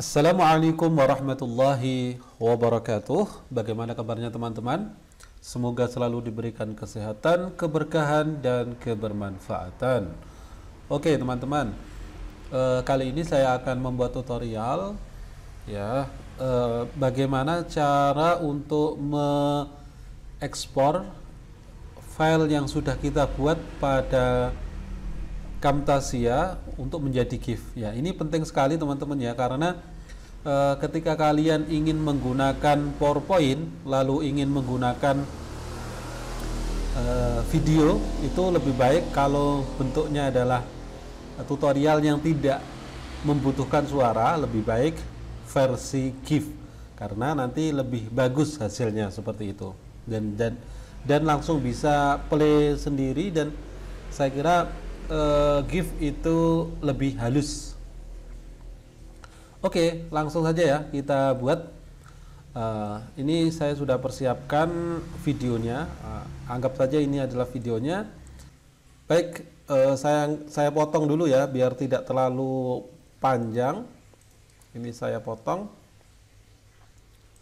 Assalamualaikum warahmatullahi wabarakatuh. Bagaimana kabarnya teman-teman? Semoga selalu diberikan kesehatan, keberkahan, dan kebermanfaatan. Oke teman-teman, e, kali ini saya akan membuat tutorial ya e, bagaimana cara untuk mengekspor file yang sudah kita buat pada Camtasia untuk menjadi GIF. Ya, ini penting sekali teman-teman ya karena e, ketika kalian ingin menggunakan PowerPoint lalu ingin menggunakan e, video itu lebih baik kalau bentuknya adalah tutorial yang tidak membutuhkan suara lebih baik versi GIF karena nanti lebih bagus hasilnya seperti itu dan dan dan langsung bisa play sendiri dan saya kira uh, eh, give itu lebih halus. Oke, langsung saja ya kita buat. Uh, ini saya sudah persiapkan videonya. Uh, anggap saja ini adalah videonya. Baik, uh, saya saya potong dulu ya biar tidak terlalu panjang. Ini saya potong.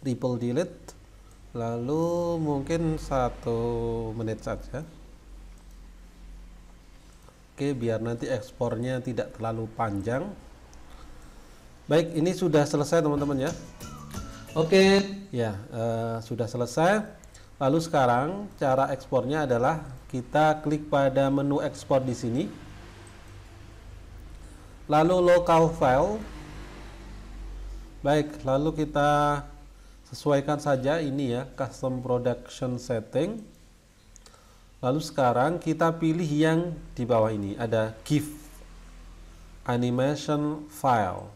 Ripple delete. Lalu mungkin satu menit saja. Oke, biar nanti ekspornya tidak terlalu panjang. Baik, ini sudah selesai teman-teman ya. Oke, ya uh, sudah selesai. Lalu sekarang cara ekspornya adalah kita klik pada menu ekspor di sini. Lalu local file. Baik, lalu kita sesuaikan saja ini ya custom production setting. Lalu sekarang kita pilih yang di bawah ini ada GIF animation file.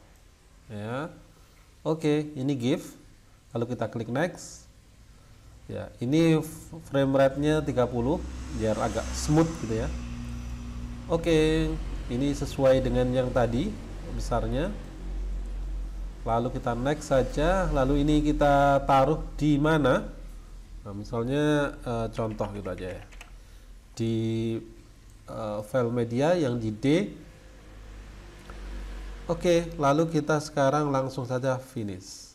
Ya. Oke, ini GIF. Lalu kita klik next. Ya, ini frame rate-nya 30 biar agak smooth gitu ya. Oke, ini sesuai dengan yang tadi besarnya. Lalu kita next saja, lalu ini kita taruh di mana? Nah, misalnya e, contoh gitu aja ya di uh, file media yang di D Oke, lalu kita sekarang langsung saja finish.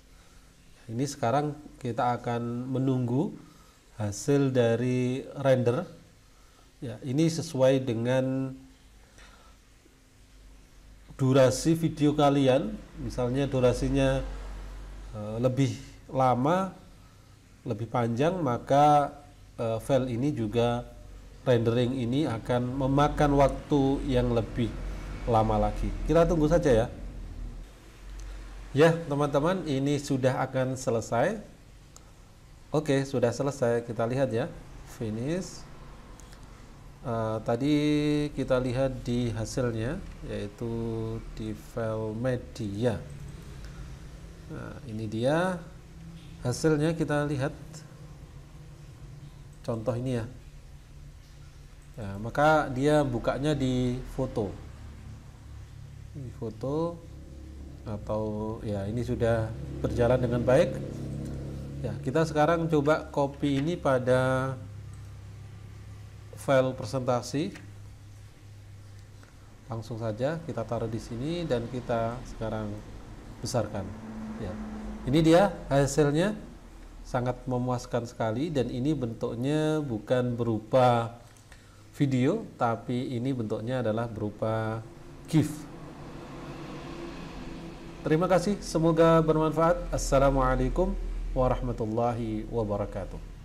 Ini sekarang kita akan menunggu hasil dari render. Ya, ini sesuai dengan durasi video kalian. Misalnya durasinya eh, lebih lama, lebih panjang, maka eh, file ini juga rendering ini akan memakan waktu yang lebih lama lagi. Kita tunggu saja ya. Ya, teman-teman, ini sudah akan selesai. Oke, sudah selesai. Kita lihat ya. Finish. Uh, tadi kita lihat di hasilnya, yaitu di file media. Nah, ini dia hasilnya kita lihat contoh ini ya ya, maka dia bukanya di foto di foto atau ya ini sudah berjalan dengan baik ya kita sekarang coba copy ini pada file presentasi langsung saja kita taruh di sini dan kita sekarang besarkan ya ini dia hasilnya sangat memuaskan sekali dan ini bentuknya bukan berupa video tapi ini bentuknya adalah berupa GIF. Terima kasih, semoga bermanfaat. Assalamualaikum warahmatullahi wabarakatuh.